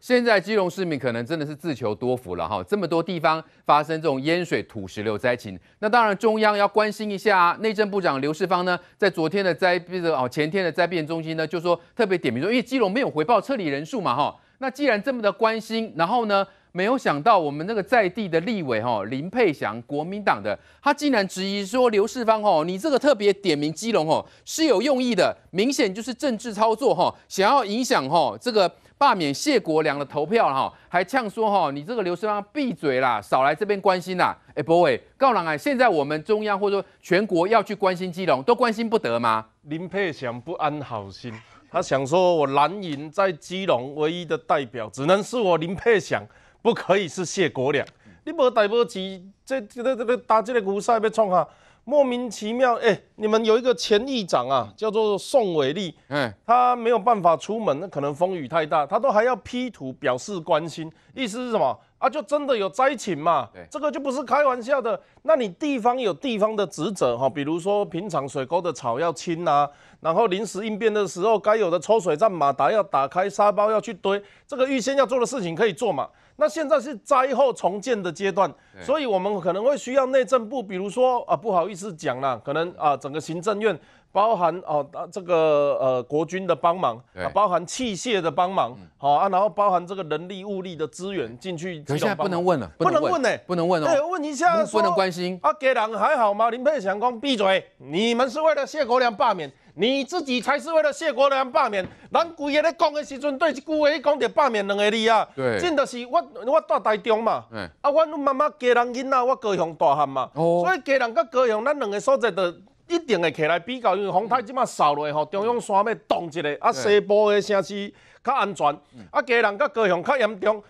现在基隆市民可能真的是自求多福了哈，这么多地方发生这种淹水、土石流灾情，那当然中央要关心一下啊。内政部长刘世芳呢，在昨天的灾，就哦前天的灾变中心呢，就说特别点名说，因为基隆没有回报撤离人数嘛哈。那既然这么的关心，然后呢，没有想到我们那个在地的立委哈林佩祥，国民党的，他竟然质疑说刘世芳哦，你这个特别点名基隆哦是有用意的，明显就是政治操作哈，想要影响哈这个。罢免谢国良的投票哈，还呛说哈，你这个刘世芳闭嘴啦，少来这边关心啦。哎，伯伟，告人哎，现在我们中央或者说全国要去关心基隆，都关心不得吗？林佩祥不安好心，他想说我蓝营在基隆唯一的代表，只能是我林佩祥，不可以是谢国良。你无代波子，这这这打这个股赛要创哈？莫名其妙，哎，你们有一个前议长啊，叫做宋伟立，嗯，他没有办法出门，那可能风雨太大，他都还要 P 图表示关心，意思是什么？啊，就真的有灾情嘛？这个就不是开玩笑的。那你地方有地方的职责哈，比如说平常水沟的草要清啊，然后临时应变的时候该有的抽水站马达要打开，沙包要去堆，这个预先要做的事情可以做嘛？那现在是灾后重建的阶段，所以我们可能会需要内政部，比如说啊，不好意思讲啦，可能啊整个行政院。包含哦，这个呃国军的帮忙，包含器械的帮忙，好啊，然后包含这个人力物力的资源进去。可现在不能问了，不能问呢，不能问哦。对，问一下，不能关心。啊，家人还好吗？林佩祥讲闭嘴！你们是为了谢国良罢免，你自己才是为了谢国良罢免。咱规个咧讲的时阵，对一句咧讲着罢免两个字啊，对，真的是我我住台中嘛，啊，我妈妈家人囡仔，我高雄大汉嘛，所以家人跟高雄，咱两个所在的。一定会起来比较，因为洪台即马扫落吼，中央山脉动一下，啊，西部的城市较安全，啊，家人甲高雄较严重。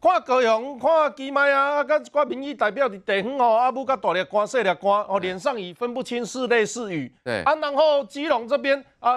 看高雄，看基迈啊，啊，寡民意代表伫地方吼，阿母甲大粒干、细粒干，哦，脸上已分不清是泪是雨。啊，然后基隆这边啊，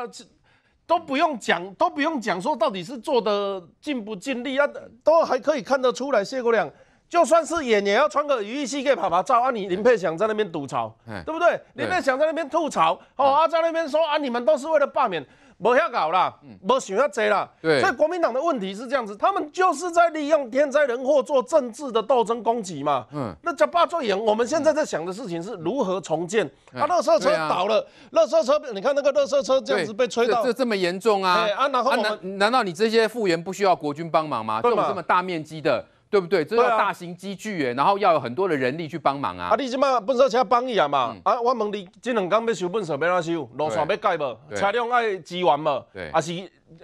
都不用讲，都不用讲，说到底是做的尽不尽力，啊，都还可以看得出来，谢姑娘。就算是演，也要穿个雨衣去拍拍照。啊！你林佩祥在那边吐槽，对不对？林佩祥在那边吐槽，哦，啊，在那边说啊，你们都是为了罢免，不要搞了，不要争了。所以国民党的问题是这样子，他们就是在利用天灾人祸做政治的斗争攻击嘛。嗯，那叫罢做演，我们现在在想的事情是如何重建。啊，垃圾车倒了，垃圾车，你看那个垃圾车这样子被吹到，这这么严重啊？啊，然后难难道你这些复员不需要国军帮忙吗？这么大面积的。对不对？这是大型机具耶，然后要有很多的人力去帮忙啊。啊，你起码本身车帮一下嘛。啊，我问你，这两天要修，本身要哪修？路上要盖不？车辆爱支援不？对。啊是，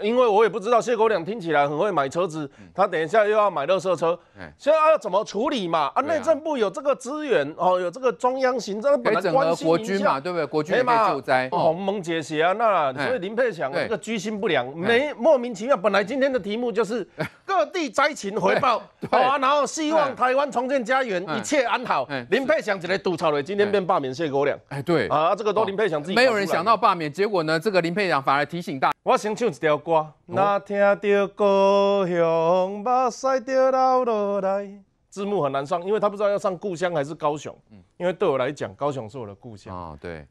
因为我也不知道谢国梁听起来很会买车子，他等一下又要买乐色车，现在要怎么处理嘛？啊，内政部有这个资源哦，有这个中央行政部能关心军嘛，对不对？国军可以救灾，鸿蒙解玺啊，那所以林佩强这个居心不良，没莫名其妙。本来今天的题目就是。各地灾情回报，好 啊！然后希望台湾重建家园，一切安好。林佩祥起来吐槽了，今天变罢免谢国良。哎，对啊，这个都林佩祥自己没有人想到罢免，结果呢，这个林佩祥反而提醒大。我想先唱一条歌。那听落来。字幕很难上，因为他不知道要上故乡还是高雄。嗯，因为对我来讲，高雄是我的故乡啊。对，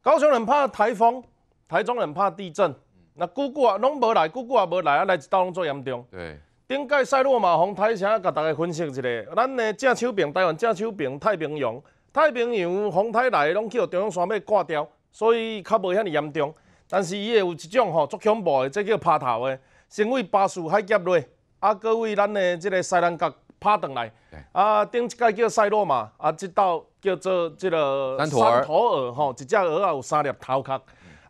高雄很怕台风，台中很怕地震。那姑姑啊，拢无来，姑姑也无来啊，来一道拢最严重。对。顶届赛罗马风太蛇，甲大家分析一下，咱的正手平，台湾正手平太平洋，太平洋风太来拢去，互中央山脉挂掉，所以较无遐尼严重。但是伊会有一种吼，足恐怖的，即叫趴头的，先为巴士海峡类。啊，各位，咱的这个西南角趴转来，啊，顶一届叫赛罗马，啊，这道叫做这个三头鹅吼，一只鹅啊有三粒头壳。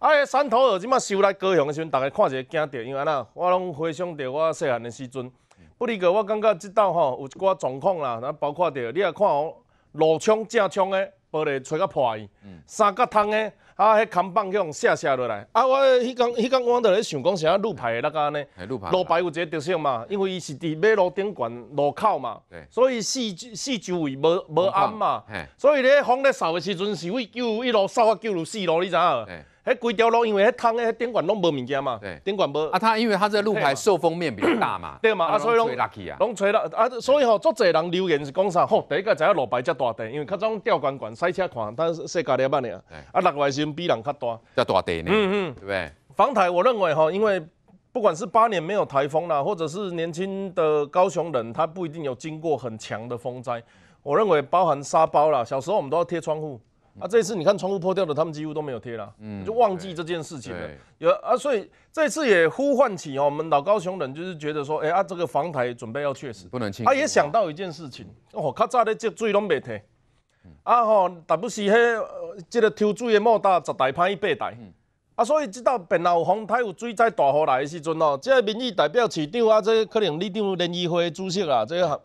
哎，山头二，即摆收来高雄诶时阵，大家看者惊着，因为安那，我拢回想着我细汉诶时阵。不过我感觉即捣吼有一寡状况啦，那包括着你也看哦，路冲正冲诶玻璃吹甲破去，三角窗诶，啊，迄钢板向卸卸落来。啊，我迄工迄工，我伫咧想讲是啊路牌诶那个安尼。路牌路牌有一个特色嘛，因为伊是伫马路顶悬路口嘛，所以四四周围无无暗嘛，所以咧风咧扫诶时阵，是救一路扫啊，救入四路，你知影？迄规条路，因为迄汤诶，迄电管拢无物件嘛，电管无啊。他因为他在路牌受风面比较大嘛，对嘛啊，所以拢吹落去啊，拢吹落啊。所以吼，做几人留言是讲啥？吼，第一个知影路牌只大地，因为较种吊管管、赛车管，咱世界了捌诶啊，啊，落来时比人较大只大地呢。嗯嗯，对。防台，我认为吼，因为不管是八年没有台风啦，或者是年轻的高雄人，他不一定有经过很强的风灾。我认为包含沙包啦，小时候我们都要贴窗户。啊，这次你看窗户破掉的，他们几乎都没有贴了，嗯，就忘记这件事情了。有啊，所以这次也呼唤起哦，我们老高雄人就是觉得说，哎啊，这个防台准备要确实，不能轻。啊，也想到一件事情，哦，较早咧接水拢未提，啊吼，特别是迄，这个抽水的莫大十大派八台，啊，所以这道变有风台有水灾大雨来的时候哦，个民意代表、市长啊，这可能你当联谊会主席啊，这个，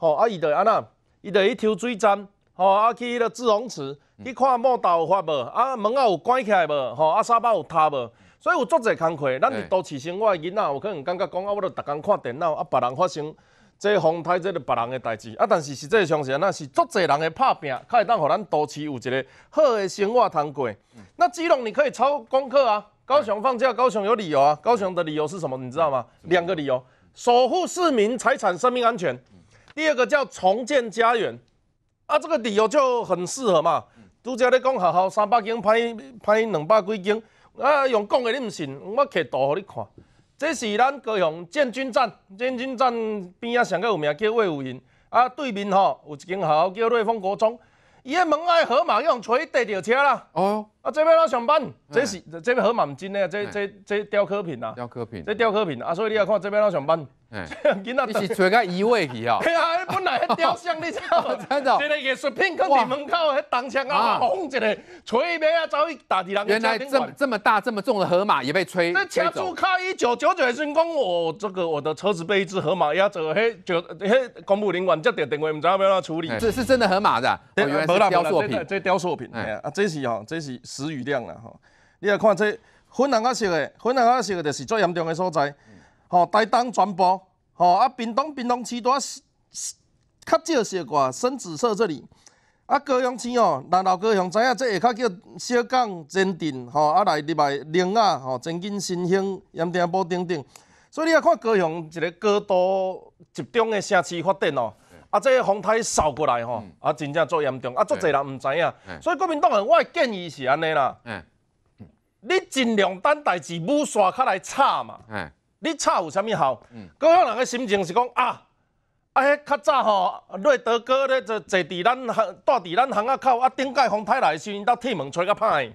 哦，啊，伊就安那，伊就去抽水站。吼，啊去迄个自容池，去看墓头有发无，啊门啊有关起来无，吼啊沙包有塌无，所以有足侪工课。咱都市生活，囡仔有可能感觉讲啊，我都逐工看电脑，啊，别人发生这风台，这是别人的代志，啊，但是实际上安那是足侪人的拍拼，才会当互咱都市有一个好的生活过。嗯、那基隆你可以抄功课啊，高雄放假，高雄有理由啊，高雄的理由是什么？你知道吗？两个理由：守护市民财产、生命安全；第二个叫重建家园。啊，这个理由就很适合嘛。拄则咧讲学校三百间，拍拍两百几间。啊，用讲的你毋信，我摕图互你看。这是咱高雄建军站，建军站边啊上个有名叫魏武营。啊，对面吼有一间学校叫瑞丰国中。伊个门外河马用锤提着车啦。哦。啊这边咧上班，这是这边河马金咧，这这这雕刻品啊，雕刻品，这雕刻品啊，所以你要看这边咧上班，哎，囡仔。你是做加移位去 啊？系啊，本来咧雕像，你知道 知啊？真的，原来也是片刻伫门口，去当枪啊，轰一个，吹咩啊，走去打敌人。原来这这么大、这么重的河马也被吹。这车主靠一九九九成功，我这个我的车子被一只河马压走，嘿就嘿，公路领馆接点定位，唔知要不要处理？这是真的河马的，马雕塑品，这雕塑品，哎呀，啊这是哦，这是。时雨量啦，吼，你来看这粉红色的，粉红色的，就是最严重的所在，吼，台东全部，吼，啊，屏东，屏东，啊，较少少，深紫色这里，啊，高雄市哦，难老高雄知影，即下较叫小港、新镇，吼，啊，来入来龙啊，吼，前进新兴、盐田埔等等，所以你若看高雄一个高度集中的城市发展哦。啊，这风台扫过来吼，啊，真正足严重，啊，足侪人毋知影，所以国民党人，我诶建议是安尼啦，你尽量等代志雾煞较来炒嘛，你炒有啥物效？高有人诶心情是讲啊，啊，迄较早吼，瑞德哥咧坐坐伫咱住伫咱巷仔口，啊，顶届风台来，声因到铁门吹甲歹，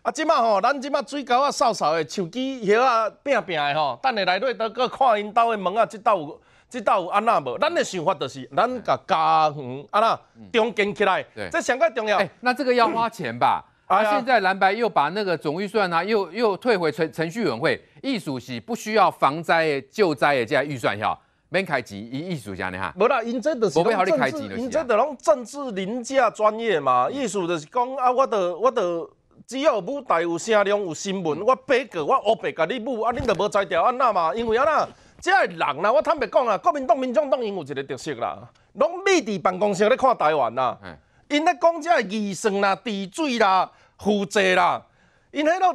啊，即摆吼，咱即摆水沟啊扫扫诶，手机遐拼拼诶吼，等下来瑞德哥看因兜诶门啊，即斗有。即到有安那无，咱的想法就是咱甲家园安那重建起来。这上个重要。那这个要花钱吧？啊，现在蓝白又把那个总预算啊，又又退回程程序委员会，艺术系不需要防灾救灾的这预算哈，免开支，伊艺术家的哈。无啦，因这都是政治，因这都拢政治凌驾专业嘛。艺术就是讲啊，我到我到只要舞台有声量有新闻，我白过我黑白甲你舞，啊恁就无在调安那嘛，因为安那。即个人啦，我坦白讲啦，国民党、民众党因有一个特色啦，拢秘伫办公室咧看台湾呐。因咧讲即个医生啦、治水啦、负债啦，因迄落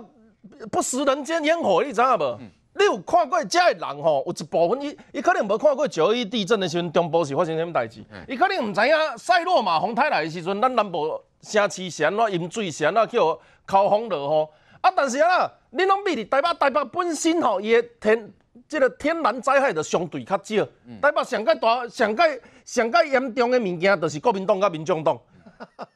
不识人间烟火，你知影无？你有看过即个人吼？有一部分伊，伊可能无看过九一地震的时阵，中部是发生啥物代志？伊可能毋知影塞诺马洪台来的时阵，咱南部城市是安怎淹水，是安怎叫口风落雨？啊，但是啦，恁拢秘伫台北，台北本身吼，伊的天。即个天然灾害就相对较少，台北上届大上届上届严重嘅物件，就是国民党甲民众党。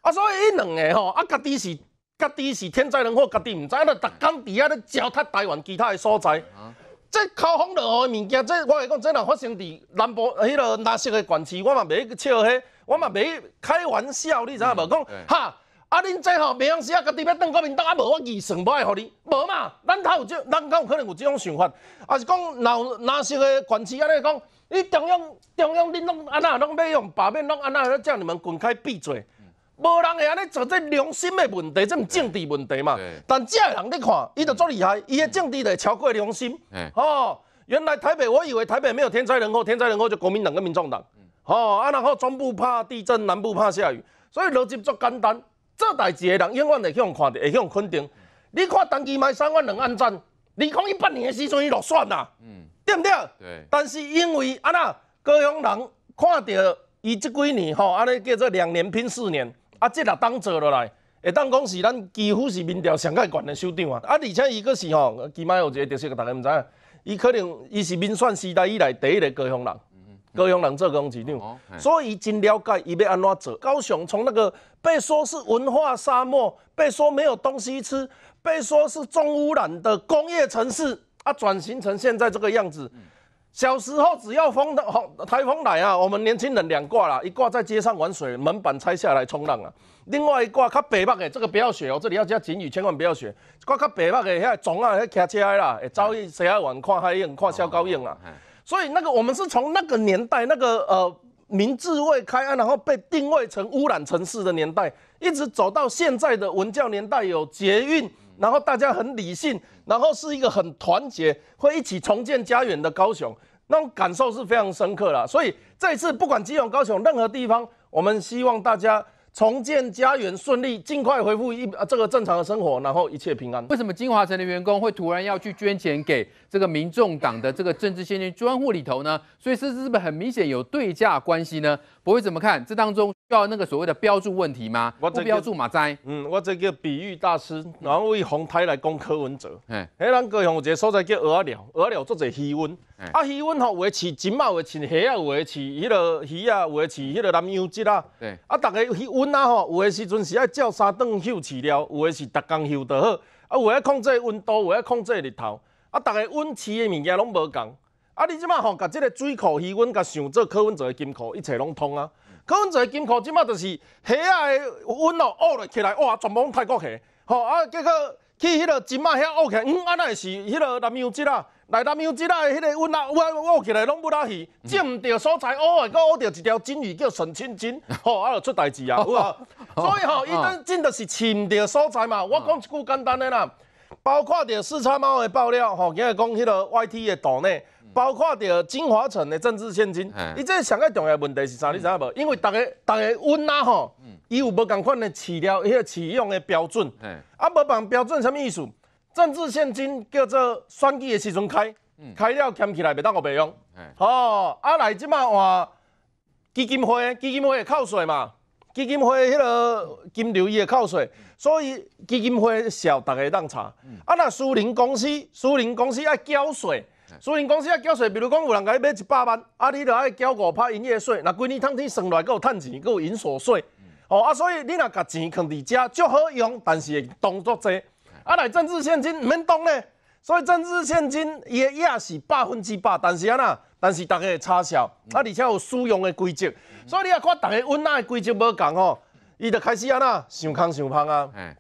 啊，所以一两个吼，啊，家己是家己是天灾人祸，家己毋知了，逐天伫遐咧糟蹋台湾其他嘅所在。啊，即口风落雨嘅物件，即我来讲，即若发生伫南部迄个垃圾嘅管区，我嘛袂笑嘿，我嘛袂开玩笑，你知影无？讲哈。啊，恁这吼，平常时啊，家己要等国民党啊，无我预算，无爱互你，无嘛，咱较有这，咱较有可能有这种想法？啊，是讲老老式的关系，安尼讲，你中央中央，恁拢安那，拢要用把面，拢安那，叫你们滚开闭嘴。无人会安尼做这良心的问题，这政治问题嘛。但这人你看，伊就足厉害，伊的政治会超过良心。哦，原来台北，我以为台北没有天灾人祸，天灾人祸就国民党跟民众党。哦，啊，然后中部怕地震，南部怕下雨，所以逻辑足简单。做代志的人永远会向看到，会向肯定。你看同期麦三万两安针，你讲一八年的时阵伊落选啦，对不对？对。但是因为安那高雄人看到伊这几年吼，安尼叫做两年拼四年，啊，这也当坐落来，会当讲是咱几乎是民调上高悬的首长啊。啊，而且伊阁是吼，基麦有一个特色，大家毋知影，伊可能伊是民选时代以来第一个高雄人。高雄人做高级料，所以已经了解，已知安怎做。高雄从那个被说是文化沙漠，被说没有东西吃，被说是重污染的工业城市啊，转型成现在这个样子。小时候只要风的台风来啊，我们年轻人两挂啦，一挂在街上玩水，门板拆下来冲浪啊。另外一挂较北北的，这个不要选哦，这里要加警语，千万不要选。挂较北北的，遐撞啊，遐骑车啦，会走去西海岸看海景，看小高营啦。所以那个我们是从那个年代那个呃明治未开安，然后被定位成污染城市的年代，一直走到现在的文教年代，有捷运，然后大家很理性，然后是一个很团结，会一起重建家园的高雄，那种感受是非常深刻的。所以这次不管基隆、高雄任何地方，我们希望大家。重建家园顺利，尽快恢复一呃这个正常的生活，然后一切平安。为什么金华城的员工会突然要去捐钱给这个民众党的这个政治献金专户里头呢？所以是不是很明显有对价关系呢？不会怎么看这当中需要那个所谓的标注问题吗？我做标注马仔。嗯，我这个比喻大师，然后为洪泰来讲柯文哲，哎，咱高雄有一个所在叫鹅寮，鹅寮做者溪温，啊溪温吼，有诶饲金毛，有诶饲虾，啊，有诶饲迄落鱼啊，有诶饲迄落南洋鸡啦，对，啊大家溪温。那吼，有诶时阵是爱叫三顿休饲料，有诶是逐工休就好，啊，有诶控制温度，有诶控制日头，啊，大家温饲诶物件拢无共。啊，你即摆吼，甲即个水口气温甲想做可温座金库，一切拢通啊，可温座金库即摆著是虾啊诶温哦凹了起来，哇，全部拢泰国虾，吼啊，结果。去迄落金马遐挖起，来，嗯，安那会是迄落南喵子啦？来南喵子啦迄个乌鸦乌鸦挖起来，拢不拉稀，进毋着所在挖的，到挖到一条金鱼叫沈清金，吼，啊，就出代志啊，好 无？所以吼，伊当真的是潜毋着所在嘛，我讲一句简单诶啦。包括着四川猫的爆料吼，今日讲迄个 Y T 的岛内，包括着金华城的政治现金。伊这上个重要问题是啥？你知无？因为大家大家稳啊吼，伊有无共款的饲料、迄个饲用的标准？啊，无办标准什么意思？政治现金叫做选举的时阵开，开了捡起来袂当我白用。哦，啊来即马换基金会，基金会扣税嘛？基金会迄个金流伊会扣税，所以基金会小，逐个当查。啊，那苏宁公司，苏宁公司爱缴税，苏宁公司爱缴税。比如讲，有人甲伊买一百万，啊，你著爱缴五趴营业税。那规年通天算落来，够有趁钱，够有营所税。哦，啊，所以你若甲钱放伫遮，足好用，但是会动作济。啊，来政治现金毋免当咧，所以政治现金伊也是百分之百，但是啊呐。但是大家会差潲，啊！而且有使用的规则，所以你也要看大家温那的规则无共吼，伊就开始安那想空想胖啊。嗯。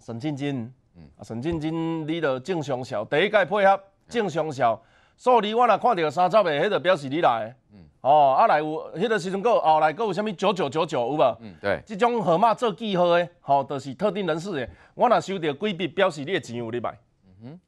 沈晶晶，嗯，啊，沈晶晶，你著正常笑，第一届配合正常笑。所以，我若看到三十的，迄著表示你来。嗯。哦，啊来有，迄个时阵有后来够有啥物九九九九有无？嗯，对。即种号码做记号的，吼，著是特定人士的。我若收到规笔，表示你的钱有哩卖。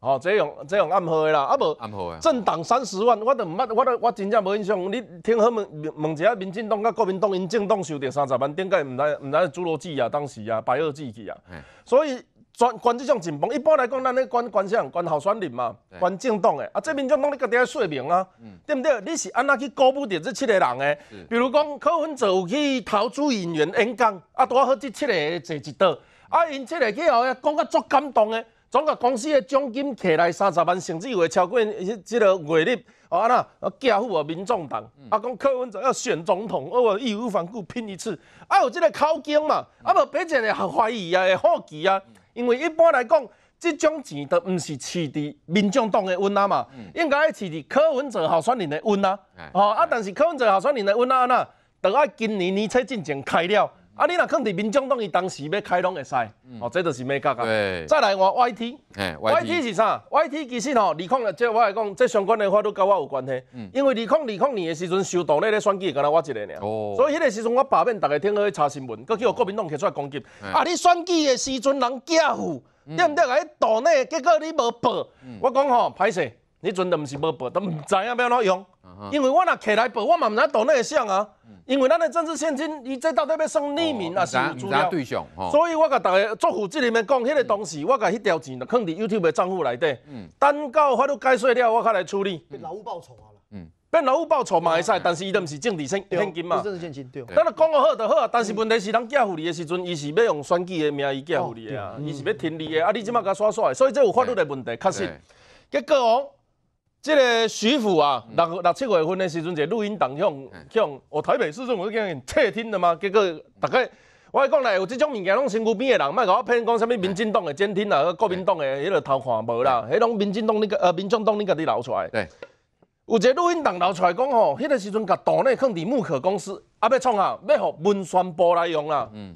哦，这用这用暗号的啦，啊无，暗号政党三十万，我都毋捌，我都我真正无印象。你听好问问一下，民进党甲国民党因政党收得三十万，顶个毋知毋知侏罗纪啊，当时啊，白垩纪去啊，所以专关这种情况，一般来讲，咱咧关关啥？关候选人嘛，关政党诶。啊，这民众拢咧个底说明啊，对不对？你是安怎去鼓舞电即七个人诶？比如讲，可文哲有去投资演员、演讲，啊，拄好即七个坐一桌，啊，因七个去后咧讲较足感动诶。总个公司的奖金摕来三十万，甚至有的超过，即个月入哦安那，家付啊民众党啊讲柯文哲要选总统，我义无反顾拼一次。啊有即个口径嘛？啊无别个人怀疑啊好奇啊，因为一般来讲，即种钱都毋是饲伫民众党的温啊嘛，应该饲伫柯文哲候选人诶温啊。哦啊，但是柯文哲候选人诶温啊安那，到啊今年年初之前开了。啊，你若看伫民众党伊当时要开拢会使，哦，这就是咩价啊？再来我 Y T，Y T 是啥？Y T 其实吼，李矿了，即我来讲，即相关的话都跟我有关系，因为李矿李矿年的时阵收党内咧选举，敢若我一个尔，所以迄个时阵我霸面，大家听好去查新闻，搁去有国民党摕出攻击。啊，你选举的时阵人假富，对毋对？来党内，结果你无报，我讲吼，歹势，你阵都毋是无报，都毋知怎样安怎用。因为我若起来报，我嘛毋知导那个向啊。因为咱的政治现金，伊这到底要算匿名啊，是主要。所以，我甲大家作福这里面讲，迄个东西，我甲迄条钱，就放伫 YouTube 的账户内底。嗯。等到法律解释了，我才来处理。被劳务报酬啊。嗯。变劳务报酬嘛会使，但是伊都毋是政治现现金嘛。政治现金对。那讲好好就好，啊，但是问题是，人寄付你的时候，伊是要用选举的名，义寄付你啊。伊是要听你的啊，你即马甲刷刷的，所以这有法律的问题，确实。结果哦。即个徐府啊，六六七月份的时阵，一个录音档向向，哦，台北市政府已经窃听了嘛，结果，大概我讲咧，有这种物件，拢身边的人，别甲我骗讲什么民进党的监听啦，国民党诶迄落偷看无啦，迄种民进党你个，呃，民进党你家己捞出来。对，有一个录音档流出来，讲吼，迄个时阵，甲党内空地木可公司，啊，要创啊，要互文宣部来用啦。嗯，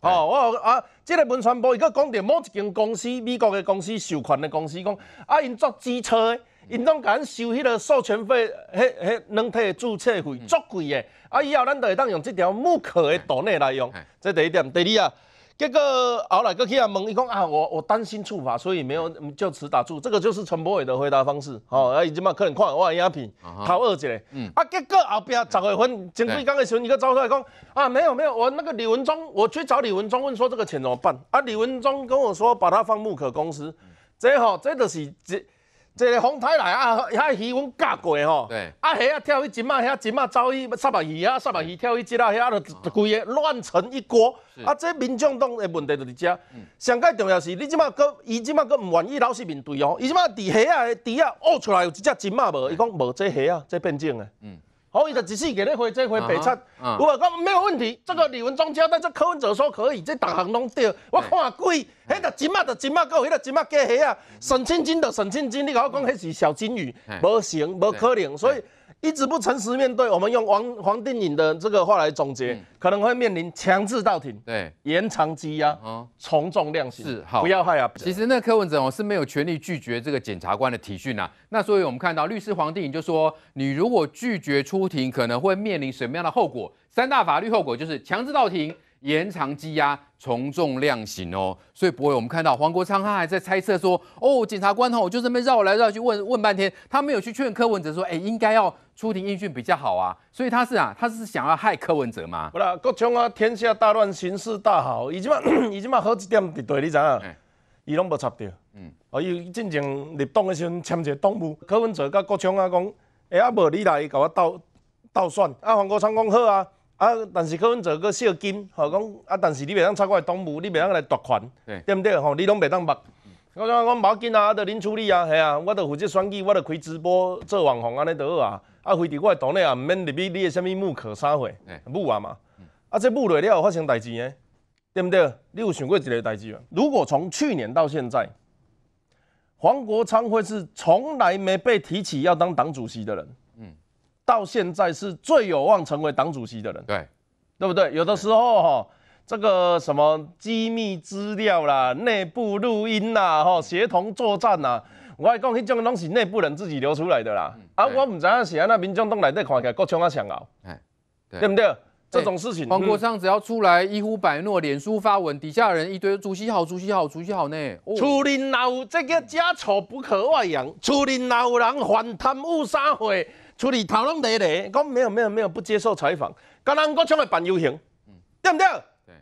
好，我啊，即个文宣部伊搁讲伫某一间公司，美国的公司授权的公司讲，啊，因做机车。因甲敢收迄个授权费，迄迄软体注册费，足贵嘅。啊，以后咱就会当用这条木可的图内来用，这第一点。第二啊，结果后来搁去啊，问伊讲啊，我我担心处罚，所以没有就此打住。这个就是陈博伟的回答方式。哦，啊，伊即嘛客人看我影片，头二只嘞。嗯。啊，结果后壁十月份，前几天的时候，阵，搁走出来讲啊，没有没有，我那个李文忠，我去找李文忠问说这个钱怎么办？啊，李文忠跟我说，把他放木可公司。这吼，这就是这。即个风台来啊，遐鱼阮教过吼，啊虾啊跳去金马遐，金马走去沙白鱼啊，沙白鱼跳去即啊遐，就规个乱成一锅。啊，即民众党的问题就伫遮。上加重要是，你即马佮伊即马佮毋愿意老实面对哦，伊即马伫遐啊，伫啊，挖出来有一只金马无？伊讲无即虾啊，即种症嗯。好，以就仔细给你回回北析排查，我讲没有问题。这个李文忠交代，这柯文哲说可以，这导航弄对。我看鬼，迄个金马，的金马哥，迄个金马加黑啊，沈清金的沈清金，你我讲，那是小金鱼，无行，无可能，所以。一直不诚实面对，我们用王黄定颖的这个话来总结，可能会面临强制到庭，对，延长羁押，啊，从重量刑，是，好，不要害啊。其实那柯文哲我是没有权利拒绝这个检察官的提讯啊。那所以我们看到律师黄定颖就说，你如果拒绝出庭，可能会面临什么样的后果？三大法律后果就是强制到庭。延长羁押，从重量刑哦。所以，博伟，我们看到黄国昌他还在猜测说：“哦，检察官吼，就这么绕来绕去，问问半天，他没有去劝柯文哲说，哎，应该要出庭应讯比较好啊。”所以他是啊，他是想要害柯文哲吗？不啦，郭强啊，天下大乱，形势大好。已经嘛，已 经嘛，好一点，绝对你知影，伊拢无插对。嗯，哦，伊进前入党的时候签一个党务，柯文哲甲郭强啊讲，哎啊，无你来，伊甲我斗斗算。啊，黄国昌讲好啊。啊！但是可能做个小金吼，讲啊！但是你袂当插我的当务，你袂当来夺权，对不对？吼，你拢袂当目。我讲我冇紧啊，啊，着恁处理啊，系啊，我着负责选举，我着开直播做网红安尼倒好啊！啊，非得我党内啊，毋免入去你的什么木壳啥货木啊嘛！啊，这木内了发生代志呢？对不对？你有想过一个代志吗？如果从去年到现在，黄国昌会是从来没被提起要当党主席的人。到现在是最有望成为党主席的人，对，对不对？有的时候哈，这个什么机密资料啦、内部录音啦、哈协同作战呐，我讲那种东西内部人自己流出来的啦。啊，我唔知啊是安那民众党内底看起来够呛啊，像啊，哎，对不对？这种事情，黄国昌只要出来一呼百诺，脸书发文，底下人一堆，主席好，主席好，主席好呢。出人老，这个家丑不可外扬；出人老人，反贪污三回。处理头拢地地，讲没有没有没有不接受采访，国人国强的办游行，对唔对？对。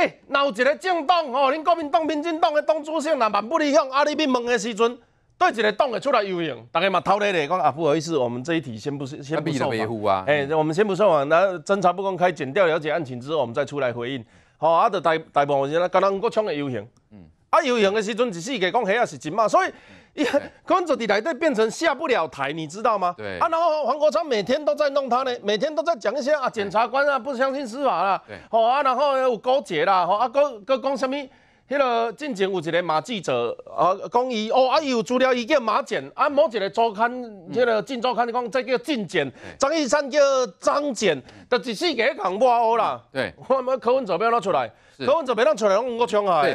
哎，闹一个政党哦，恁国民党、民进党的党主席若万不理想，阿里边问的时阵，对一个党会出来游行，大家嘛偷地地讲啊，不好意思，我们这一题先不是先不受访啊。哎，我们先不受访，那侦查不公开，检调了解案情之后，我们再出来回应。好，阿大代代表我讲，国人国强的游行，嗯。啊！游泳的时阵，只是界讲遐也是真嘛，所以伊看就伫内底变成下不了台，你知道吗？对。啊，然后黄国昌每天都在弄他呢，每天都在讲一些啊，检察官啊，不相信司法啦，对。吼啊，然后有勾结啦，吼啊，搁搁讲啥物？迄个进前有一个马记者，啊，讲伊哦啊伊有资料，伊叫马检，啊某一个周刊，迄个进周刊讲这叫进检，张一山叫张检，就一次给讲不哦啦。对。我们柯文哲要怎出来？柯文哲要怎出来？我讲我上海。